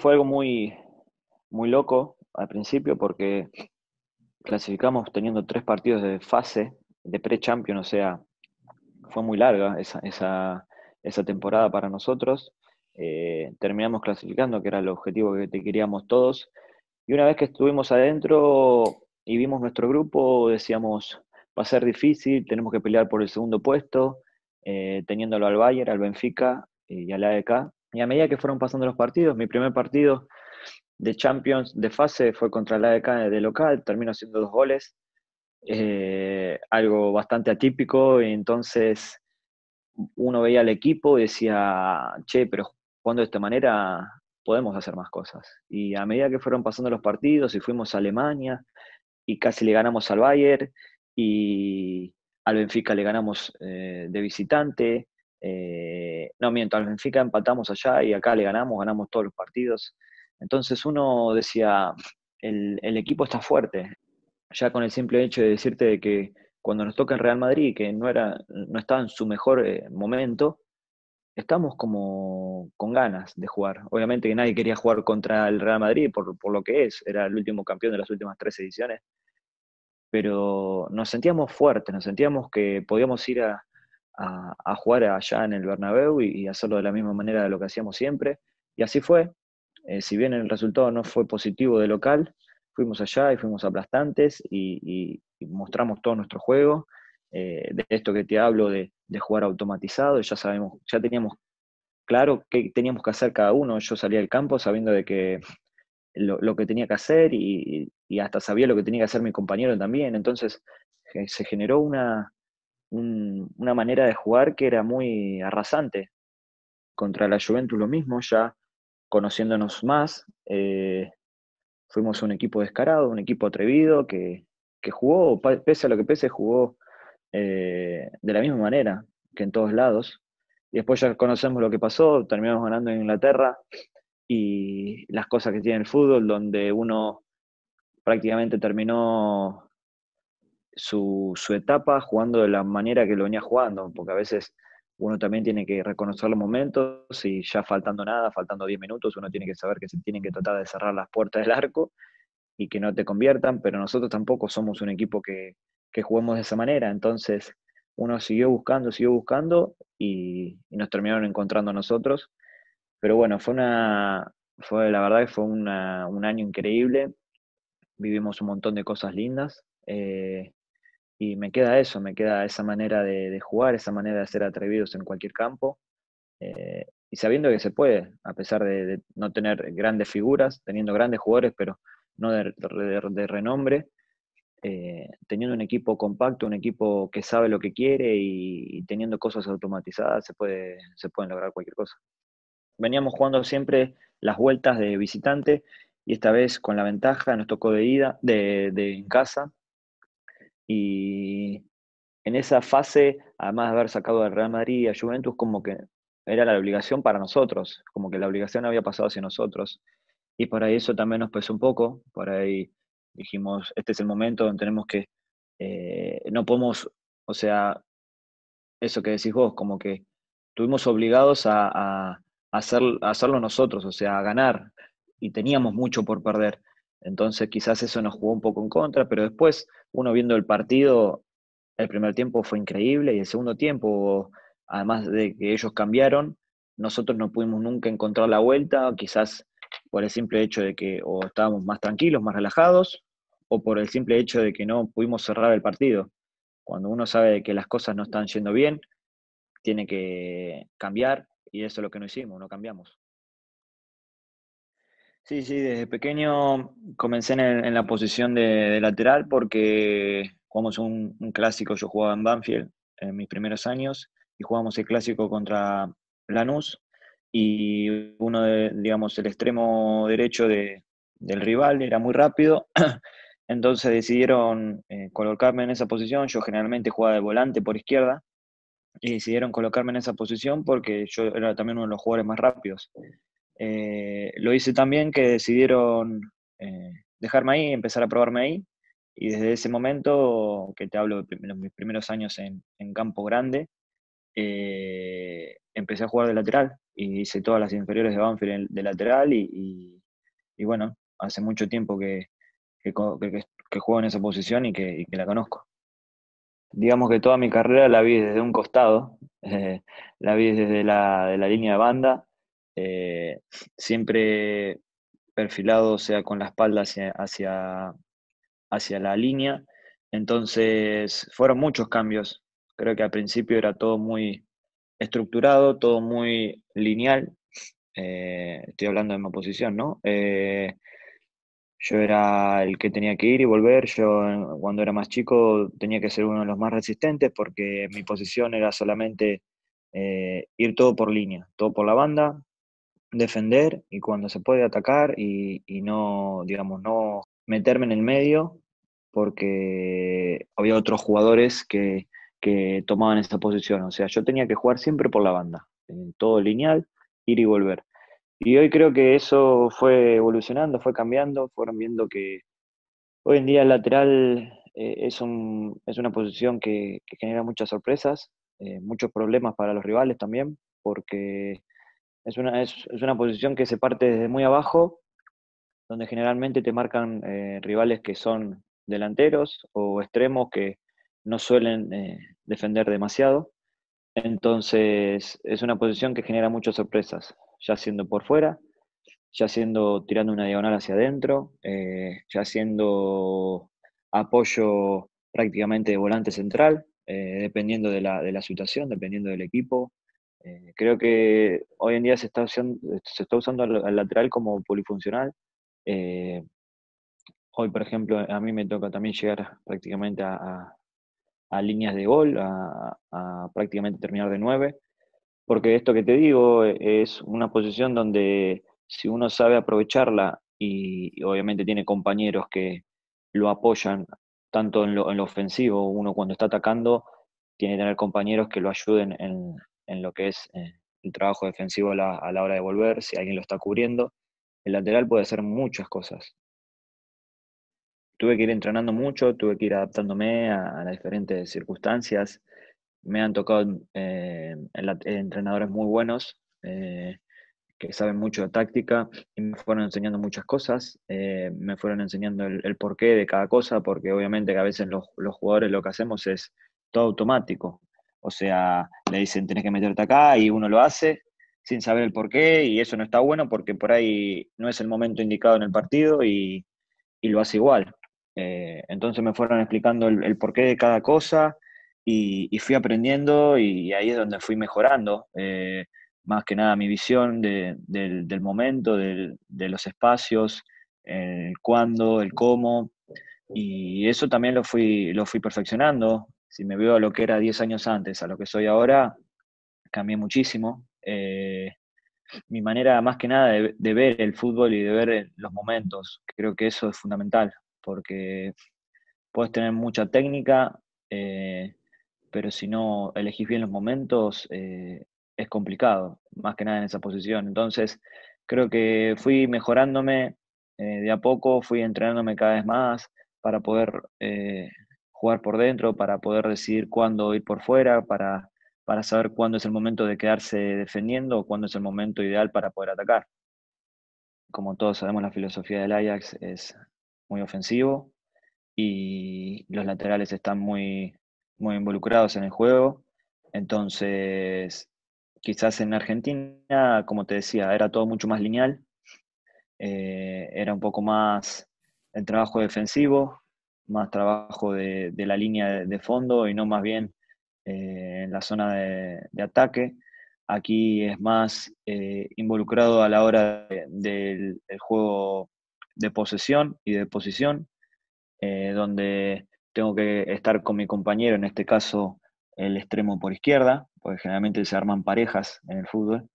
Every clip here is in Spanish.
fue algo muy, muy loco al principio porque clasificamos teniendo tres partidos de fase de pre-champion, o sea, fue muy larga esa, esa, temporada para nosotros. Eh, terminamos clasificando, que era el objetivo que queríamos todos. Y una vez que estuvimos adentro y vimos nuestro grupo, decíamos, va a ser difícil, tenemos que pelear por el segundo puesto, eh, teniéndolo al Bayern, al Benfica y al ADK. Y a medida que fueron pasando los partidos, mi primer partido de Champions de fase fue contra la ADK de local, terminó haciendo dos goles, eh, algo bastante atípico, y entonces uno veía al equipo y decía, che, pero jugando de esta manera podemos hacer más cosas. Y a medida que fueron pasando los partidos y fuimos a Alemania y casi le ganamos al Bayern y al Benfica le ganamos eh, de visitante eh, no mientras al Benfica empatamos allá y acá le ganamos, ganamos todos los partidos. Entonces uno decía, el, equipo está fuerte. Ya con el simple hecho de decirte que cuando nos toca el Real Madrid, que no, era, no estaba en su mejor eh, momento, estamos como con ganas de jugar. Obviamente que nadie quería jugar contra el Real Madrid por, por lo que es, era el último campeón de las últimas tres ediciones, pero nos sentíamos fuertes, nos sentíamos que podíamos ir a, a, jugar allá en el Bernabéu y, hacerlo de la misma manera de lo que hacíamos siempre. Y así fue. Eh, si bien el resultado no fue positivo de local, fuimos allá y fuimos aplastantes y, mostramos todo nuestro juego. Eh, de esto que te hablo de, jugar automatizado, ya sabemos, ya teníamos claro qué teníamos que hacer cada uno. Yo salía del campo sabiendo de que lo, que tenía que hacer y, hasta sabía lo que tenía que hacer mi compañero también. Entonces eh, se generó una, una manera de jugar que era muy arrasante. Contra la Juventus lo mismo, ya conociéndonos más, eh, fuimos un equipo descarado, un equipo atrevido que, jugó, pese a lo que pese, jugó eh, de la misma manera que en todos lados. Y después ya conocemos lo que pasó, terminamos ganando en Inglaterra y las cosas que tiene el fútbol, donde uno prácticamente terminó su, etapa jugando de la manera que lo venía jugando, porque a veces uno también tiene que reconocer los momentos y ya faltando nada, faltando 10 minutos, uno tiene que saber que se tienen que tratar de cerrar las puertas del arco y que no te conviertan, pero nosotros tampoco somos un equipo que, que juguemos de esa manera, entonces uno siguió buscando, siguió buscando y, nos terminaron encontrando nosotros, pero bueno, fue una, fue, la verdad que fue un año increíble, vivimos un montón de cosas lindas, eh, y me queda eso, me queda esa manera de, jugar, esa manera de ser atrevidos en cualquier campo. Eh, y sabiendo que se puede, a pesar de, no tener grandes figuras, teniendo grandes jugadores, pero no de, renombre, eh, teniendo un equipo compacto, un equipo que sabe lo que quiere y, teniendo cosas automatizadas, se, puede, se pueden lograr cualquier cosa. Veníamos jugando siempre las vueltas de visitante y esta vez con la ventaja nos tocó de ida, de, de en casa, y en esa fase, además de haber sacado al Real Madrid y a Juventus, como que era la obligación para nosotros, como que la obligación había pasado hacia nosotros. Y por ahí eso también nos pesó un poco, por ahí dijimos, este es el momento donde tenemos que, eh, no podemos, o sea, eso que decís vos, como que estuvimos obligados a, hacer, a hacerlo nosotros, o sea, a ganar, y teníamos mucho por perder. Entonces quizás eso nos jugó un poco en contra, pero después uno viendo el partido, el primer tiempo fue increíble y el segundo tiempo, además de que ellos cambiaron, nosotros no pudimos nunca encontrar la vuelta, quizás por el simple hecho de que o estábamos más tranquilos, más relajados, o por el simple hecho de que no pudimos cerrar el partido. Cuando uno sabe que las cosas no están yendo bien, tiene que cambiar y eso es lo que no hicimos, no cambiamos. Sí, sí, desde pequeño comencé en, la posición de, lateral porque jugamos un, clásico, yo jugaba en Banfield en mis primeros años y jugamos el clásico contra Lanús y uno de, digamos, el extremo derecho del rival era muy rápido, entonces decidieron eh, colocarme en esa posición, yo generalmente jugaba de volante por izquierda y decidieron colocarme en esa posición porque yo era también uno de los jugadores más rápidos. Eh, lo hice también que decidieron eh, dejarme ahí, empezar a probarme ahí. Y desde ese momento, que te hablo de mis primeros años en, campo grande, eh, empecé a jugar de lateral y hice todas las inferiores de Banfield de lateral y, bueno, hace mucho tiempo que, que, que, juego en esa posición y que, la conozco. Digamos que toda mi carrera la vi desde un costado, la vi desde la, de la línea de banda, eh, siempre perfilado, o sea, con la espalda hacia, hacia, la línea. Entonces, fueron muchos cambios. Creo que al principio era todo muy estructurado, todo muy lineal. Eh, estoy hablando de mi posición, ¿no? Eh, yo era el que tenía que ir y volver. Yo cuando era más chico tenía que ser uno de los más resistentes porque mi posición era solamente ir todo por línea, todo por la banda, defender y cuando se puede atacar y, no, digamos, no meterme en el medio porque había otros jugadores que, tomaban esa posición. O sea, yo tenía que jugar siempre por la banda, en todo lineal, ir y volver. Y hoy creo que eso fue evolucionando, fue cambiando, fueron viendo que hoy en día el lateral eh, es, una posición que, genera muchas sorpresas, eh, muchos problemas para los rivales también, porque es una, posición que se parte desde muy abajo, donde generalmente te marcan eh, rivales que son delanteros o extremos que no suelen eh, defender demasiado. Entonces es una posición que genera muchas sorpresas, ya siendo por fuera, ya siendo tirando una diagonal hacia adentro, eh, ya siendo apoyo prácticamente de volante central, dependiendo de la situación, dependiendo del equipo, eh, creo que hoy en día se está, usando, se está usando al lateral como polifuncional. Eh, hoy, por ejemplo, a mí me toca también llegar prácticamente a, líneas de gol, a, prácticamente terminar de nueve, porque esto que te digo e, es una posición donde si uno sabe aprovecharla y, obviamente tiene compañeros que lo apoyan tanto en lo, en lo ofensivo, uno cuando está atacando tiene que tener compañeros que lo ayuden en, en lo que es eh, el trabajo defensivo a la, hora de volver, si alguien lo está cubriendo. El lateral puede hacer muchas cosas. Tuve que ir entrenando mucho, tuve que ir adaptándome a, las diferentes circunstancias. Me han tocado eh, eh, entrenadores muy buenos que saben mucho de táctica y me fueron enseñando muchas cosas. me fueron enseñando el, porqué de cada cosa, porque obviamente que a veces los, los jugadores lo que hacemos es todo automático. O sea, le dicen tenés que meterte acá y uno lo hace sin saber el por qué y eso no está bueno porque por ahí no es el momento indicado en el partido y, lo hace igual. Eh, entonces me fueron explicando el, porqué de cada cosa y, fui aprendiendo y ahí es donde fui mejorando. Eh, más que nada mi visión del, momento, de los espacios, el cuándo, el cómo. Y eso también lo fui, lo fui perfeccionando si me veo a lo que era 10 años antes, a lo que soy ahora, cambié muchísimo. Eh, mi manera más que nada de, ver el fútbol y de ver los momentos, creo que eso es fundamental, porque puedes tener mucha técnica, eh, pero si no elegís bien los momentos, eh, es complicado, más que nada en esa posición. Entonces, creo que fui mejorándome de a poco, fui entrenándome cada vez más para poder jugar por dentro, para poder decidir cuándo ir por fuera, para, saber cuándo es el momento de quedarse defendiendo o cuándo es el momento ideal para poder atacar. Como todos sabemos, la filosofía del Ajax es muy ofensivo y los laterales están muy, muy involucrados en el juego. Entonces, quizás en Argentina, como te decía, era todo mucho más lineal, eh, era un poco más el trabajo defensivo, más trabajo de, la línea de, fondo y no más bien eh, en la zona de, ataque. Aquí es más eh, involucrado a la hora del juego de posesión y de posición, eh, donde tengo que estar con mi compañero, en este caso el extremo por izquierda, porque generalmente se arman parejas en el fútbol,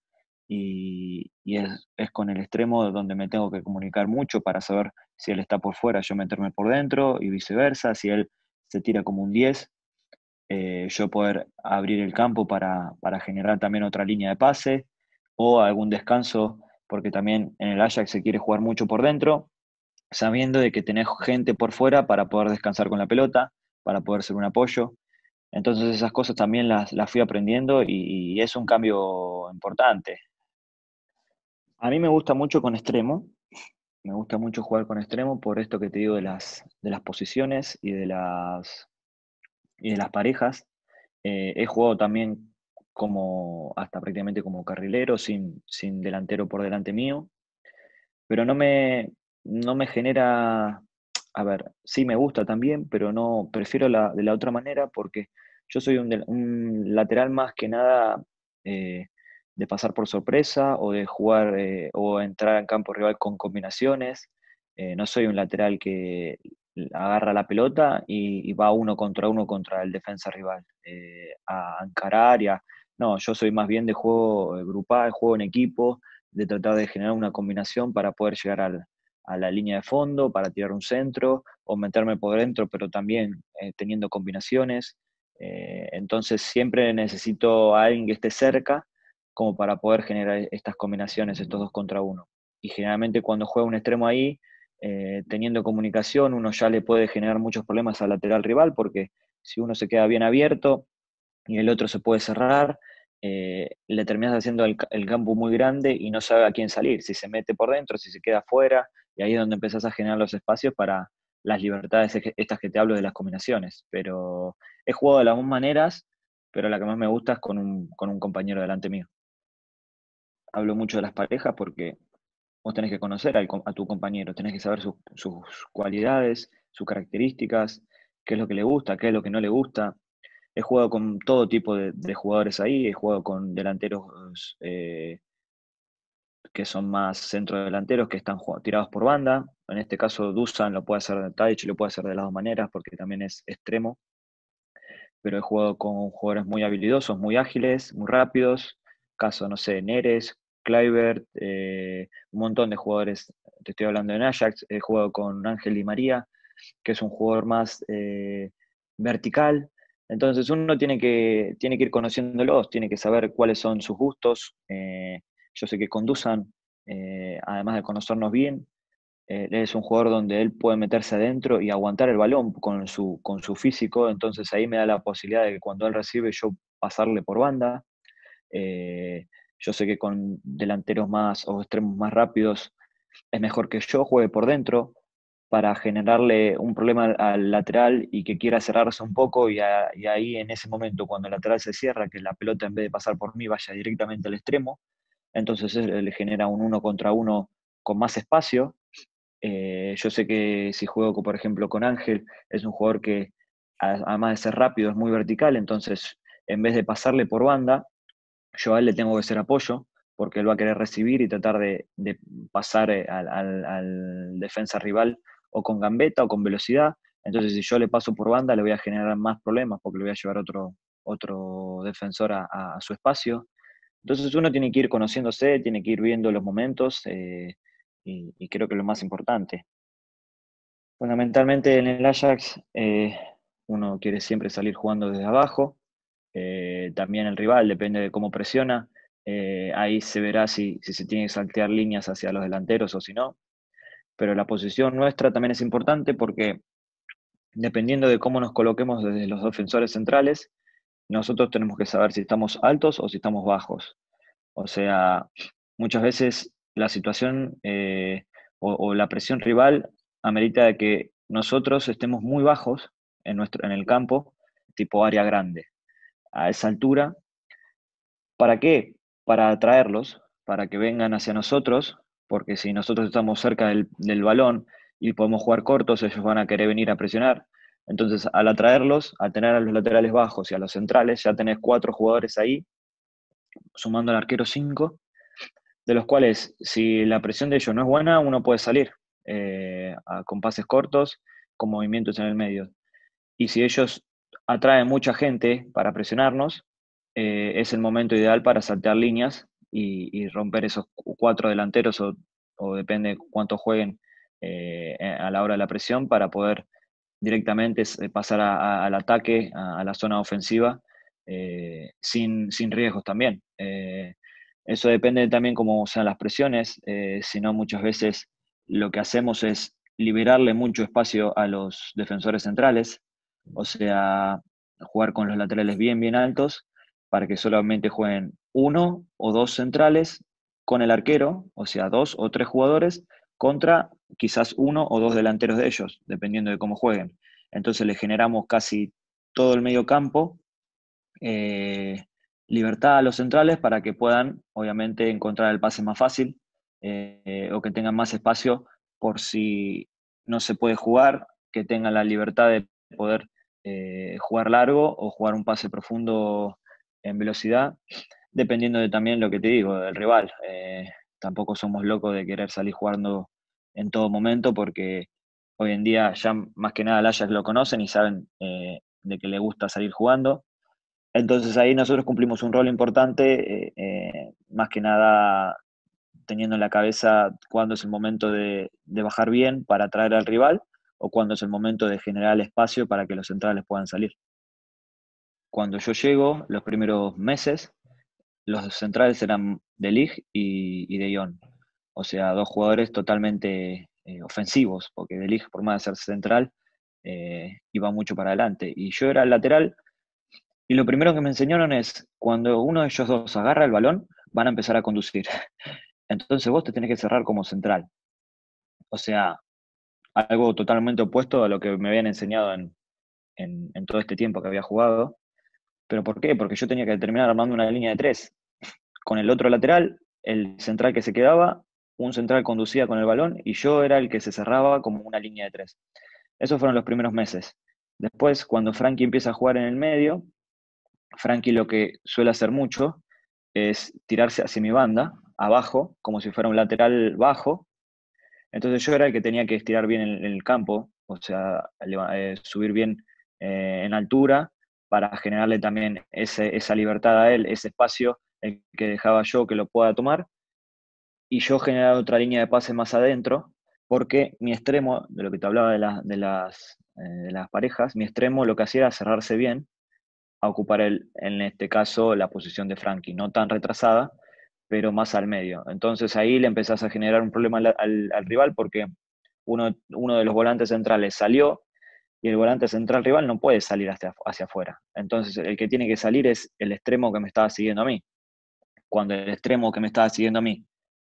y, es, es, con el extremo donde me tengo que comunicar mucho para saber si él está por fuera, yo meterme por dentro y viceversa, si él se tira como un 10, eh, yo poder abrir el campo para, generar también otra línea de pase o algún descanso, porque también en el Ajax se quiere jugar mucho por dentro, sabiendo de que tenés gente por fuera para poder descansar con la pelota, para poder ser un apoyo. Entonces esas cosas también las, fui aprendiendo y es un cambio importante. A mí me gusta mucho con extremo, me gusta mucho jugar con extremo por esto que te digo de las, de las posiciones y de las, y de las parejas. Eh, he jugado también como hasta prácticamente como carrilero, sin, sin delantero por delante mío, pero no me, no me genera, a ver, sí me gusta también, pero no, prefiero la, de la otra manera porque yo soy un, lateral más que nada eh, de pasar por sorpresa o de jugar eh, o entrar en campo rival con combinaciones. Eh, no soy un lateral que agarra la pelota y, va uno contra uno contra el defensa rival, eh, a encarar No, yo soy más bien de juego grupal, juego en equipo, de tratar de generar una combinación para poder llegar a la línea de fondo, para tirar un centro o meterme por dentro, pero también teniendo combinaciones. entonces siempre necesito a alguien que esté cerca como para poder generar e-, estas combinaciones, estos dos contra uno. Y generalmente cuando juega un extremo ahí, eh, teniendo comunicación, uno ya le puede generar muchos problemas al lateral rival, porque si uno se queda bien abierto y el otro se puede cerrar, eh, le terminas haciendo el, campo muy grande y no sabe a quién salir, si se mete por dentro, si se queda afuera, y ahí es donde empezás a generar los espacios para las libertades estas que te hablo de las combinaciones. Pero he jugado de las dos maneras, pero la que más me gusta es con un compañero delante mío hablo mucho de las parejas porque vos tenés que conocer a tu compañero, tenés que saber sus cualidades, sus características, qué es lo que le gusta, qué es lo que no le gusta. He jugado con todo tipo de, jugadores ahí, he jugado con delanteros eh, que son más centrodelanteros, que están tirados por banda. En este caso, Dusan lo puede hacer de y lo puede hacer de las dos maneras porque también es extremo. Pero he jugado con jugadores muy habilidosos, muy ágiles, muy rápidos. Caso, no sé, Neres, Kluivert, eh, un montón de jugadores, te estoy hablando en Ajax, he jugado con Ángel y María, que es un jugador más eh, vertical, entonces uno tiene que, tiene que ir conociéndolos, tiene que saber cuáles son sus gustos, eh, yo sé que conduzan, además de conocernos bien, es un jugador donde él puede meterse adentro y aguantar el balón con su, con su físico, entonces ahí me da la posibilidad de que cuando él recibe yo pasarle por banda. Yo sé que con delanteros más o extremos más rápidos es mejor que yo juegue por dentro para generarle un problema al lateral y que quiera cerrarse un poco y, ahí en ese momento cuando el lateral se cierra, que la pelota en vez de pasar por mí vaya directamente al extremo, entonces le genera un uno contra uno con más espacio. Eh, yo sé que si juego, por ejemplo, con Ángel, es un jugador que además de ser rápido es muy vertical, entonces en vez de pasarle por banda, yo a él le tengo que ser apoyo, porque él va a querer recibir y tratar de, pasar eh, al, defensa rival o con gambeta o con velocidad. Entonces, si yo le paso por banda, le voy a generar más problemas porque le voy a llevar otro, otro defensor a, su espacio. Entonces, uno tiene que ir conociéndose, tiene que ir viendo los momentos eh, y, creo que es lo más importante. Fundamentalmente en el Ajax, eh, uno quiere siempre salir jugando desde abajo, eh, también el rival, depende de cómo presiona. Eh, ahí se verá si, se tiene que saltear líneas hacia los delanteros o si no. Pero la posición nuestra también es importante porque dependiendo de cómo nos coloquemos desde los defensores centrales, nosotros tenemos que saber si estamos altos o si estamos bajos. O sea, muchas veces la situación eh, o, o, la presión rival amerita de que nosotros estemos muy bajos en, nuestro, en el campo, tipo área grande a esa altura. ¿Para qué? Para atraerlos, para que vengan hacia nosotros, porque si nosotros estamos cerca del, balón y podemos jugar cortos, ellos van a querer venir a presionar. Entonces, al atraerlos, al tener a los laterales bajos y a los centrales, ya tenés cuatro jugadores ahí, sumando al arquero cinco, de los cuales, si la presión de ellos no es buena, uno puede salir eh, con pases cortos, con movimientos en el medio. Y si ellos atrae mucha gente para presionarnos, eh, es el momento ideal para saltear líneas y, romper esos cuatro delanteros o, depende cuánto jueguen eh, eh, a la hora de la presión para poder directamente pasar al ataque, a, la zona ofensiva, sin, sin, riesgos también. eso depende también cómo sean las presiones, si no muchas veces lo que hacemos es liberarle mucho espacio a los defensores centrales, o sea, jugar con los laterales bien, bien altos para que solamente jueguen uno o dos centrales con el arquero, o sea, dos o tres jugadores contra quizás uno o dos delanteros de ellos, dependiendo de cómo jueguen. Entonces le generamos casi todo el medio campo, eh, libertad a los centrales para que puedan, obviamente, encontrar el pase más fácil eh, o que tengan más espacio por si no se puede jugar, que tengan la libertad de poder eh, jugar largo o jugar un pase profundo en velocidad, dependiendo de también lo que te digo, del rival. Eh, tampoco somos locos de querer salir jugando en todo momento porque hoy en día ya más que nada las Ajax lo conocen y saben eh, de que le gusta salir jugando. Entonces ahí nosotros cumplimos un rol importante, más que nada teniendo en la cabeza cuando es el momento de bajar bien para atraer al rival o cuando es el momento de generar espacio para que los centrales puedan salir. Cuando yo llego, los primeros meses, los centrales eran de Lig y, de Ion. O sea, dos jugadores totalmente eh, ofensivos, porque de por más de ser central, eh, iba mucho para adelante. Y yo era el lateral, y lo primero que me enseñaron es, cuando uno de ellos dos agarra el balón, van a empezar a conducir. Entonces vos te tenés que cerrar como central. O sea, algo totalmente opuesto a lo que me habían enseñado en, todo este tiempo que había jugado. ¿Pero por qué? Porque yo tenía que terminar armando una línea de tres. Con el otro lateral, el central que se quedaba, un central conducía con el balón y yo era el que se cerraba como una línea de tres. Esos fueron los primeros meses. Después, cuando Frankie empieza a jugar en el medio, Frankie lo que suele hacer mucho es tirarse hacia mi banda, abajo, como si fuera un lateral bajo, entonces yo era el que tenía que estirar bien el, campo, o sea, eh, subir bien eh, en altura para generarle también esa libertad a él, ese espacio que dejaba yo que lo pueda tomar. Y yo generar otra línea de pase más adentro, porque mi extremo, de lo que te hablaba de, eh, las, parejas, mi extremo lo que hacía era cerrarse bien a ocupar en este caso la posición de Frankie, no tan retrasada, pero más al medio. Entonces ahí le empezás a generar un problema al, rival porque uno, uno, de los volantes centrales salió y el volante central rival no puede salir hacia, hacia afuera. Entonces el que tiene que salir es el extremo que me estaba siguiendo a mí. Cuando el extremo que me estaba siguiendo a mí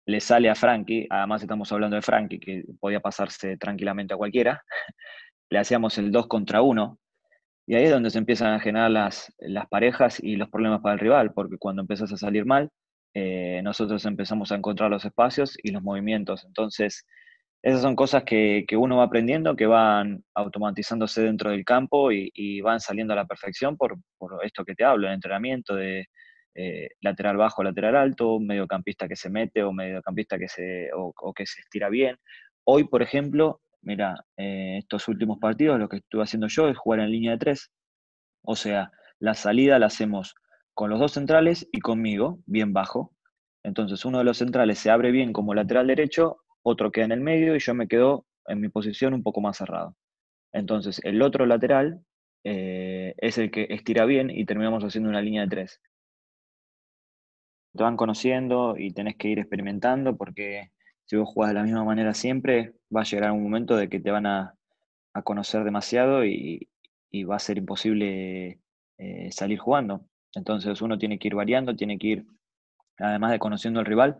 le sale a Frankie, además estamos hablando de Frankie, que podía pasarse tranquilamente a cualquiera, le hacíamos el 2 contra 1, y ahí es donde se empiezan a generar las, las, parejas y los problemas para el rival, porque cuando empezás a salir mal, eh, nosotros empezamos a encontrar los espacios y los movimientos. Entonces, esas son cosas que, uno va aprendiendo, que van automatizándose dentro del campo y, van saliendo a la perfección por, esto que te hablo, el entrenamiento de eh, lateral bajo, lateral alto, mediocampista que se mete o mediocampista que se, que se estira bien. Hoy, por ejemplo, mira, eh, estos últimos partidos lo que estuve haciendo yo es jugar en línea de tres. O sea, la salida la hacemos con los dos centrales y conmigo, bien bajo. Entonces uno de los centrales se abre bien como lateral derecho, otro queda en el medio y yo me quedo en mi posición un poco más cerrado. Entonces el otro lateral eh, es el que estira bien y terminamos haciendo una línea de tres. Te van conociendo y tenés que ir experimentando porque si vos jugás de la misma manera siempre, va a llegar un momento de que te van a, conocer demasiado y, va a ser imposible eh, salir jugando. Entonces uno tiene que ir variando, tiene que ir, además de conociendo al rival,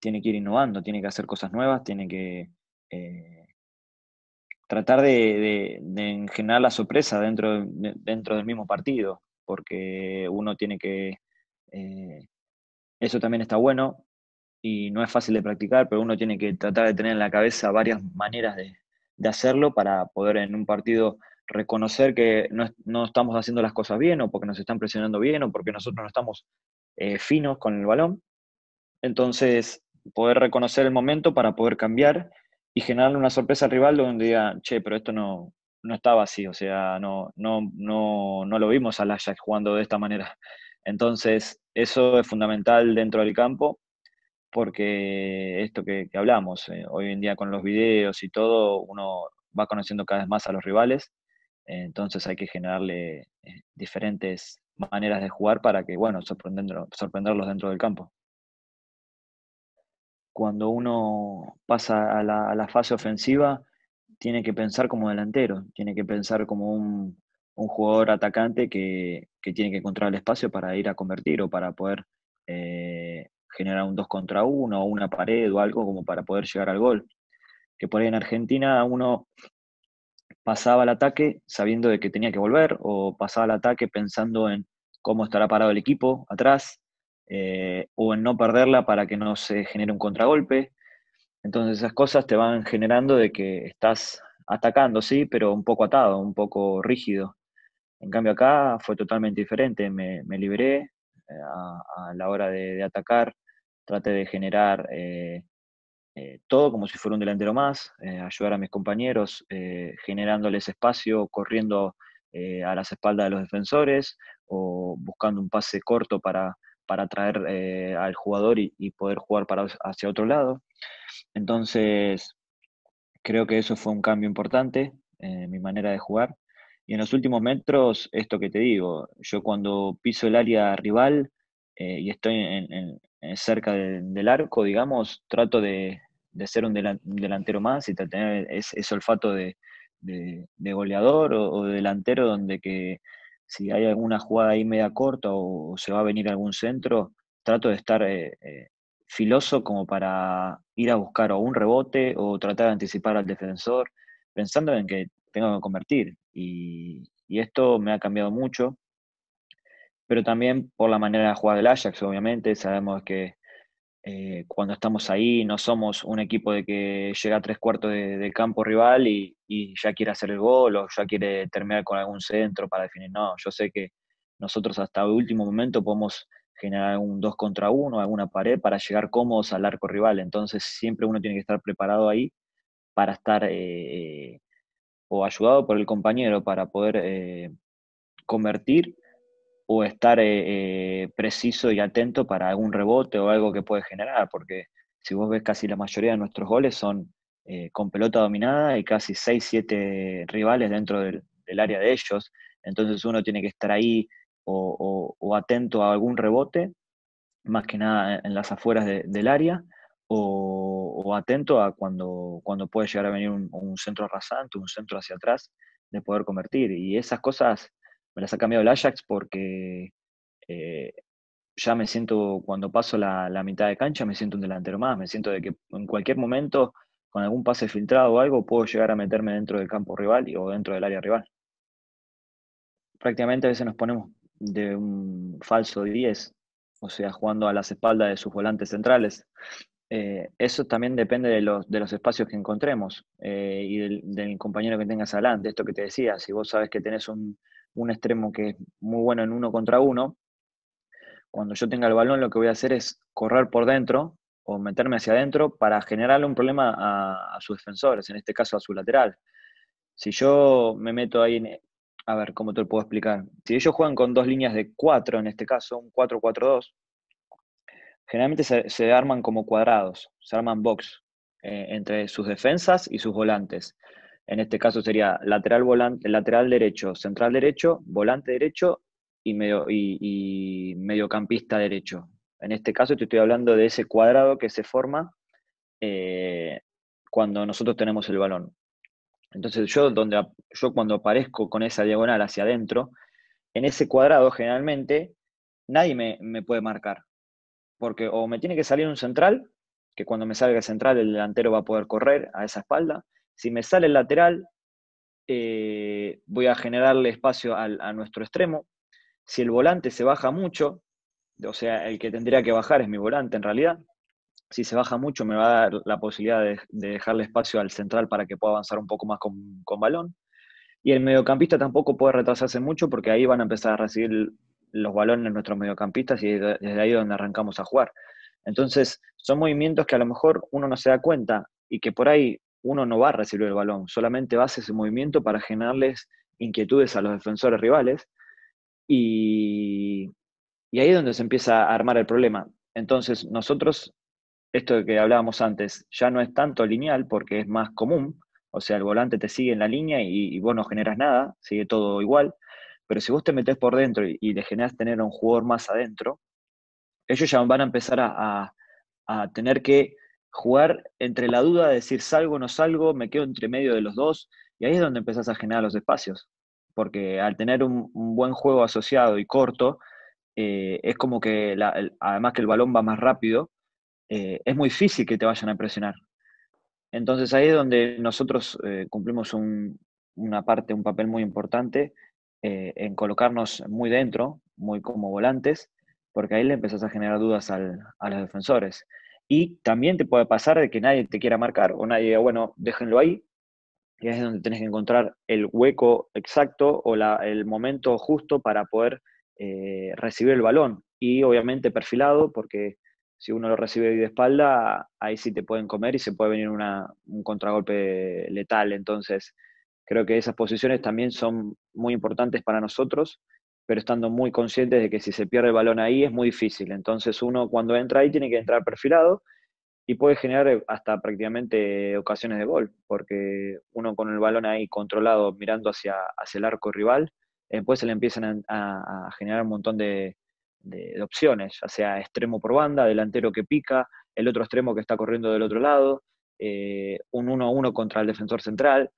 tiene que ir innovando, tiene que hacer cosas nuevas, tiene que eh, tratar de, generar la sorpresa dentro, dentro del mismo partido, porque uno tiene que... Eh, eso también está bueno y no es fácil de practicar, pero uno tiene que tratar de tener en la cabeza varias maneras de hacerlo para poder en un partido reconocer que no, estamos haciendo las cosas bien o porque nos están presionando bien o porque nosotros no estamos eh, finos con el balón. Entonces, poder reconocer el momento para poder cambiar y generar una sorpresa al rival donde diga, che, pero esto no, no estaba así, o sea, no, no, no, lo vimos a Ajax jugando de esta manera. Entonces, eso es fundamental dentro del campo porque esto que, hablamos, eh, hoy en día con los videos y todo, uno va conociendo cada vez más a los rivales entonces hay que generarle eh, diferentes maneras de jugar para que, bueno, sorprenderlos dentro del campo. Cuando uno pasa a la, fase ofensiva, tiene que pensar como delantero, tiene que pensar como un, jugador atacante que, tiene que encontrar el espacio para ir a convertir o para poder eh, generar un 2 contra 1 o una pared o algo como para poder llegar al gol. Que por ahí en Argentina uno pasaba el ataque sabiendo de que tenía que volver o pasaba el ataque pensando en cómo estará parado el equipo atrás eh, o en no perderla para que no se genere un contragolpe. Entonces esas cosas te van generando de que estás atacando, sí, pero un poco atado, un poco rígido. En cambio acá fue totalmente diferente, me, liberé eh, a, la hora de, atacar, traté de generar eh, eh, todo como si fuera un delantero más, eh, ayudar a mis compañeros, eh, generándoles espacio, corriendo a las espaldas de los defensores o buscando un pase corto para, para atraer al jugador y, poder jugar para, hacia otro lado. Entonces, creo que eso fue un cambio importante en mi manera de jugar. Y en los últimos metros, esto que te digo, yo cuando piso el área rival y estoy en, cerca del arco, digamos, trato de, de ser un delantero más y tener ese, olfato de, goleador o, de delantero donde que si hay alguna jugada ahí media corta o, se va a venir algún centro, trato de estar eh, eh, filoso como para ir a buscar o un rebote o tratar de anticipar al defensor, pensando en que tengo que convertir. Y, y esto me ha cambiado mucho, pero también por la manera de jugar del Ajax, obviamente, sabemos que eh, cuando estamos ahí no somos un equipo de que llega a tres cuartos de, campo rival y, ya quiere hacer el gol o ya quiere terminar con algún centro para definir. No, yo sé que nosotros hasta el último momento podemos generar un dos contra uno, alguna pared para llegar cómodos al arco rival. Entonces siempre uno tiene que estar preparado ahí para estar eh, eh, o ayudado por el compañero para poder convertir o estar eh, eh, preciso y atento para algún rebote o algo que puede generar, porque si vos ves casi la mayoría de nuestros goles son eh, con pelota dominada y casi 6, 7 rivales dentro del, área de ellos, entonces uno tiene que estar ahí o, atento a algún rebote, más que nada en las afueras del área, o, atento a cuando, cuando puede llegar a venir un, un centro rasante, un centro hacia atrás, de poder convertir. Y esas cosas me las ha cambiado el Ajax porque eh, ya me siento, cuando paso la, mitad de cancha, me siento un delantero más, me siento de que en cualquier momento, con algún pase filtrado o algo, puedo llegar a meterme dentro del campo rival o dentro del área rival. Prácticamente a veces nos ponemos de un falso 10, o sea, jugando a las espaldas de sus volantes centrales. Eh, eso también depende de los, de los espacios que encontremos eh, y del, compañero que tengas adelante, esto que te decía, si vos sabes que tenés un, un extremo que es muy bueno en uno contra uno, cuando yo tenga el balón lo que voy a hacer es correr por dentro o meterme hacia adentro para generarle un problema a, sus defensores, en este caso a su lateral. Si yo me meto ahí, a ver, ¿cómo te lo puedo explicar? Si ellos juegan con dos líneas de cuatro, en este caso, un 4-4-2, generalmente se, arman como cuadrados, se arman box eh, entre sus defensas y sus volantes. En este caso sería lateral, volante, lateral derecho, central derecho, volante derecho y, y, mediocampista derecho. En este caso te estoy hablando de ese cuadrado que se forma eh, cuando nosotros tenemos el balón. Entonces yo, donde, yo cuando aparezco con esa diagonal hacia adentro, en ese cuadrado generalmente nadie me, me, puede marcar. Porque o me tiene que salir un central, que cuando me salga central el delantero va a poder correr a esa espalda, si me sale el lateral, eh, voy a generarle espacio a nuestro extremo. Si el volante se baja mucho, o sea, el que tendría que bajar es mi volante en realidad, si se baja mucho me va a dar la posibilidad de, dejarle espacio al central para que pueda avanzar un poco más con, con, balón. Y el mediocampista tampoco puede retrasarse mucho porque ahí van a empezar a recibir los balones nuestros mediocampistas y desde ahí donde arrancamos a jugar. Entonces, son movimientos que a lo mejor uno no se da cuenta y que por ahí uno no va a recibir el balón, solamente va a hacer ese movimiento para generarles inquietudes a los defensores rivales. Y, ahí es donde se empieza a armar el problema. Entonces, nosotros, esto que hablábamos antes, ya no es tanto lineal porque es más común, o sea, el volante te sigue en la línea y, vos no generas nada, sigue todo igual, pero si vos te metés por dentro y, le generás tener a un jugador más adentro, ellos ya van a empezar a tener que jugar entre la duda, decir salgo o no salgo, me quedo entre medio de los dos, y ahí es donde empezás a generar los espacios, porque al tener un, buen juego asociado y corto, eh, es como que, además que el balón va más rápido, eh, es muy difícil que te vayan a presionar. Entonces ahí es donde nosotros eh, cumplimos una parte, un papel muy importante en colocarnos muy dentro, muy como volantes, porque ahí le empezás a generar dudas a los defensores. Y también te puede pasar de que nadie te quiera marcar o nadie diga, bueno, déjenlo ahí. Y es donde tenés que encontrar el hueco exacto o el momento justo para poder eh, recibir el balón. Y obviamente perfilado, porque si uno lo recibe de espalda, ahí sí te pueden comer y se puede venir un contragolpe letal. Entonces, creo que esas posiciones también son muy importantes para nosotros pero estando muy conscientes de que si se pierde el balón ahí es muy difícil. Entonces uno cuando entra ahí tiene que entrar perfilado y puede generar eh, hasta prácticamente ocasiones de gol, porque uno con el balón ahí controlado mirando hacia, hacia el arco rival, después se le empiezan a, generar un montón de, opciones, ya sea extremo por banda, delantero que pica, el otro extremo que está corriendo del otro lado, eh, un 1-1 contra el defensor central.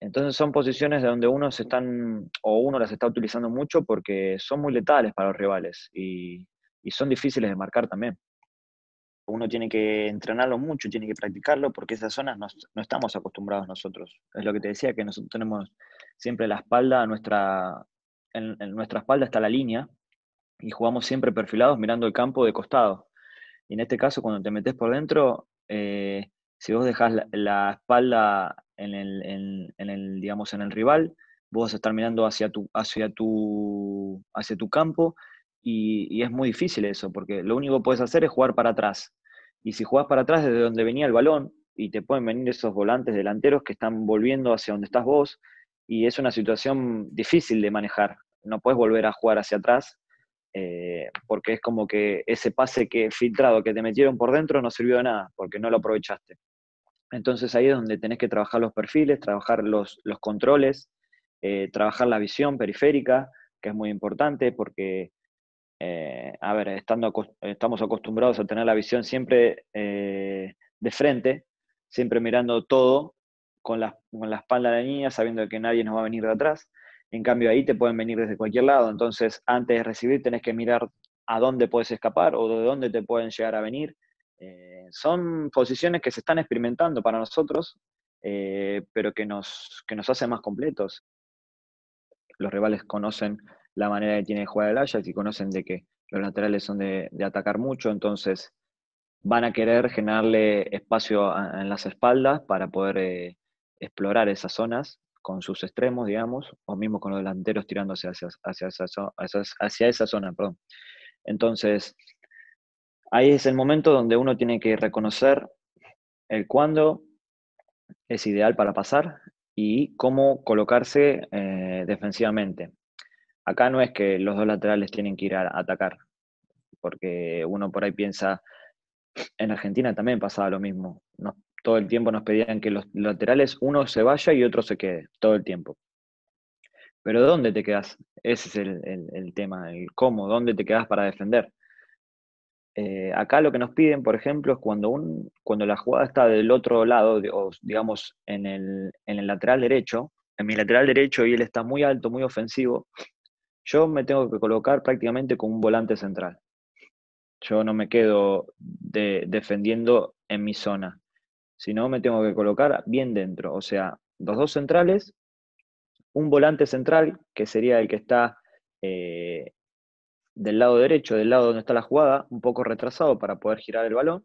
Entonces son posiciones donde uno se están, o uno las está utilizando mucho porque son muy letales para los rivales y, son difíciles de marcar también. Uno tiene que entrenarlo mucho, tiene que practicarlo porque esas zonas no, estamos acostumbrados nosotros. Es lo que te decía, que nosotros tenemos siempre la espalda, nuestra, en, nuestra espalda está la línea y jugamos siempre perfilados mirando el campo de costado. Y en este caso, cuando te metes por dentro, eh, si vos dejas la espalda en el, digamos, en el rival, vos estás mirando hacia tu, hacia tu, hacia tu campo y, es muy difícil eso, porque lo único que puedes hacer es jugar para atrás. Y si jugás para atrás desde donde venía el balón, y te pueden venir esos volantes delanteros que están volviendo hacia donde estás vos, y es una situación difícil de manejar. No puedes volver a jugar hacia atrás, eh, porque es como que ese pase que filtrado que te metieron por dentro no sirvió de nada, porque no lo aprovechaste. Entonces ahí es donde tenés que trabajar los perfiles, trabajar los, controles, eh, trabajar la visión periférica, que es muy importante porque, eh, a ver, estando, estamos acostumbrados a tener la visión siempre eh, de frente, siempre mirando todo con la, con espalda de la niña, sabiendo que nadie nos va a venir de atrás. En cambio ahí te pueden venir desde cualquier lado, entonces antes de recibir tenés que mirar a dónde puedes escapar o de dónde te pueden llegar a venir eh, son posiciones que se están experimentando para nosotros, eh, pero que nos, que nos hacen más completos. Los rivales conocen la manera que tiene de jugar el Ajax y conocen de que los laterales son de, atacar mucho, entonces van a querer generarle espacio en las espaldas para poder eh, explorar esas zonas con sus extremos, digamos, o mismo con los delanteros tirándose hacia, hacia, hacia, hacia esa zona. Perdón. Entonces, ahí es el momento donde uno tiene que reconocer el cuándo es ideal para pasar y cómo colocarse eh, defensivamente. Acá no es que los dos laterales tienen que ir a atacar, porque uno por ahí piensa, en Argentina también pasaba lo mismo. todo el tiempo nos pedían que los laterales uno se vaya y otro se quede, todo el tiempo. Pero ¿dónde te quedas? Ese es el, el tema, el cómo, ¿dónde te quedas para defender? Eh, acá lo que nos piden, por ejemplo, es cuando, un, cuando la jugada está del otro lado, o digamos en el, lateral derecho, en mi lateral derecho y él está muy alto, muy ofensivo, yo me tengo que colocar prácticamente con un volante central. Yo no me quedo defendiendo en mi zona, sino me tengo que colocar bien dentro. O sea, los dos centrales, un volante central, que sería el que está eh, del lado derecho, del lado donde está la jugada, un poco retrasado para poder girar el balón.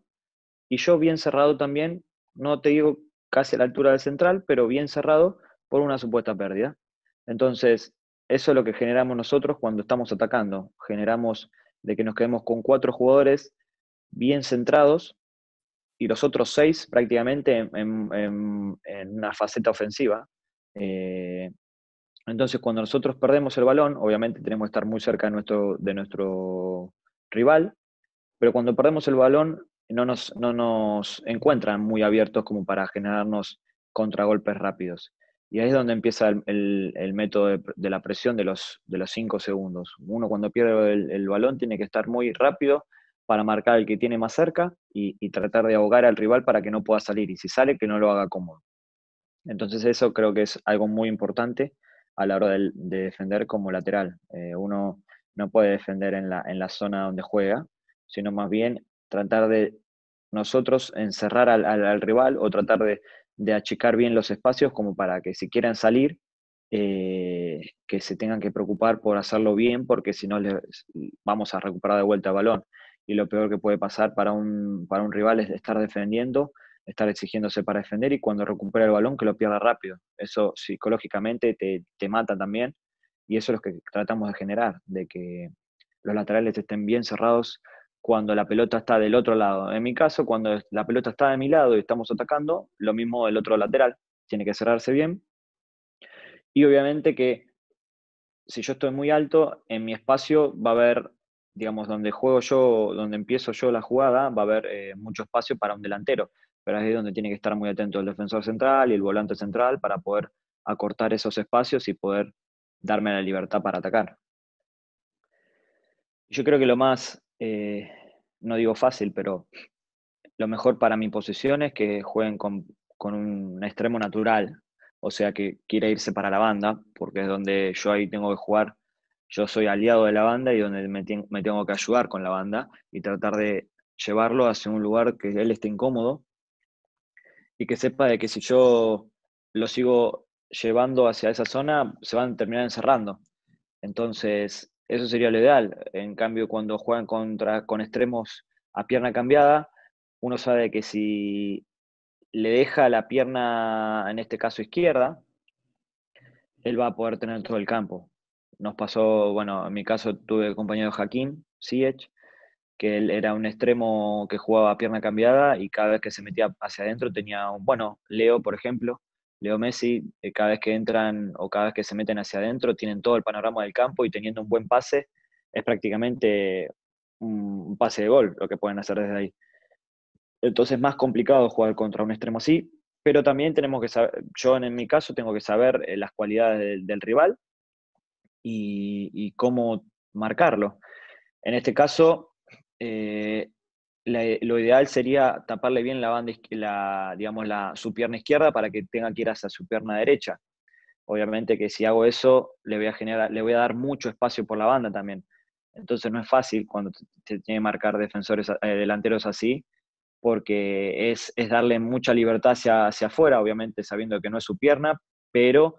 Y yo bien cerrado también, no te digo casi a la altura del central, pero bien cerrado por una supuesta pérdida. Entonces, eso es lo que generamos nosotros cuando estamos atacando. Generamos de que nos quedemos con cuatro jugadores bien centrados y los otros seis prácticamente en, una faceta ofensiva. Eh, entonces, cuando nosotros perdemos el balón, obviamente tenemos que estar muy cerca de nuestro, de nuestro rival, pero cuando perdemos el balón no nos, no nos encuentran muy abiertos como para generarnos contragolpes rápidos. Y ahí es donde empieza el, el, método de, la presión de los, de los cinco segundos. Uno cuando pierde el, balón tiene que estar muy rápido para marcar al que tiene más cerca y, y, tratar de ahogar al rival para que no pueda salir. Y si sale, que no lo haga cómodo. Entonces eso creo que es algo muy importante a la hora de, defender como lateral. Eh, uno no puede defender en la, zona donde juega, sino más bien tratar de nosotros encerrar al, rival o tratar de, achicar bien los espacios como para que si quieran salir, eh, que se tengan que preocupar por hacerlo bien, porque si no les vamos a recuperar de vuelta el balón. Y lo peor que puede pasar para un, para un rival es estar defendiendo estar exigiéndose para defender y cuando recupera el balón que lo pierda rápido. Eso psicológicamente te, mata también y eso es lo que tratamos de generar, de que los laterales estén bien cerrados cuando la pelota está del otro lado. En mi caso, cuando la pelota está de mi lado y estamos atacando, lo mismo el otro lateral, tiene que cerrarse bien. Y obviamente que si yo estoy muy alto, en mi espacio va a haber, digamos, donde juego yo, donde empiezo yo la jugada, va a haber eh, mucho espacio para un delantero pero es donde tiene que estar muy atento el defensor central y el volante central para poder acortar esos espacios y poder darme la libertad para atacar. Yo creo que lo más, eh, no digo fácil, pero lo mejor para mi posición es que jueguen con, un extremo natural, o sea que quiera irse para la banda, porque es donde yo ahí tengo que jugar, yo soy aliado de la banda y donde me tengo que ayudar con la banda y tratar de llevarlo hacia un lugar que él esté incómodo y que sepa de que si yo lo sigo llevando hacia esa zona, se van a terminar encerrando. Entonces, eso sería lo ideal. En cambio, cuando juegan contra, con extremos a pierna cambiada, uno sabe que si le deja la pierna, en este caso izquierda, él va a poder tener todo el campo. Nos pasó, bueno, en mi caso tuve compañero Jaquín Siech, que él era un extremo que jugaba a pierna cambiada y cada vez que se metía hacia adentro tenía, un, bueno, Leo, por ejemplo, Leo Messi, eh, cada vez que entran o cada vez que se meten hacia adentro, tienen todo el panorama del campo y teniendo un buen pase, es prácticamente un pase de gol lo que pueden hacer desde ahí. Entonces es más complicado jugar contra un extremo así, pero también tenemos que saber, yo en mi caso tengo que saber eh, las cualidades del, rival y, cómo marcarlo. En este caso, eh, lo ideal sería taparle bien la banda, la, digamos, la, su pierna izquierda para que tenga que ir hacia su pierna derecha. Obviamente que si hago eso, le voy a, generar, le voy a dar mucho espacio por la banda también. Entonces no es fácil cuando se tiene que marcar defensores eh, delanteros así, porque es, darle mucha libertad hacia, hacia afuera, obviamente sabiendo que no es su pierna, pero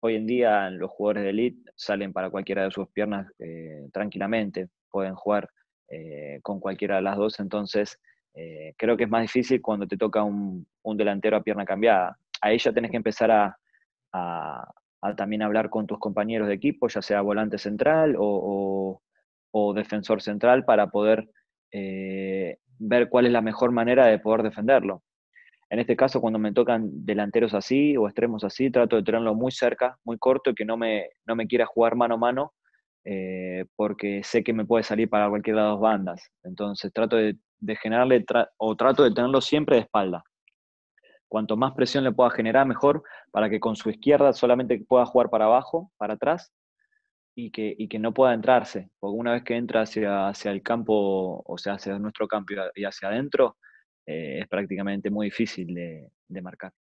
hoy en día los jugadores de elite salen para cualquiera de sus piernas eh, tranquilamente, pueden jugar eh, con cualquiera de las dos, entonces eh, creo que es más difícil cuando te toca un, delantero a pierna cambiada. Ahí ya tenés que empezar a, también hablar con tus compañeros de equipo, ya sea volante central o, defensor central, para poder eh, ver cuál es la mejor manera de poder defenderlo. En este caso, cuando me tocan delanteros así o extremos así, trato de tenerlo muy cerca, muy corto, que no me quiera jugar mano a mano eh, porque sé que me puede salir para cualquiera de las bandas. Entonces trato de, generarle o trato de tenerlo siempre de espalda. Cuanto más presión le pueda generar, mejor, para que con su izquierda solamente pueda jugar para abajo, para atrás, y que, que no pueda entrarse. Porque una vez que entra hacia, hacia el campo, o sea, hacia nuestro campo y hacia adentro, eh, es prácticamente muy difícil de marcar.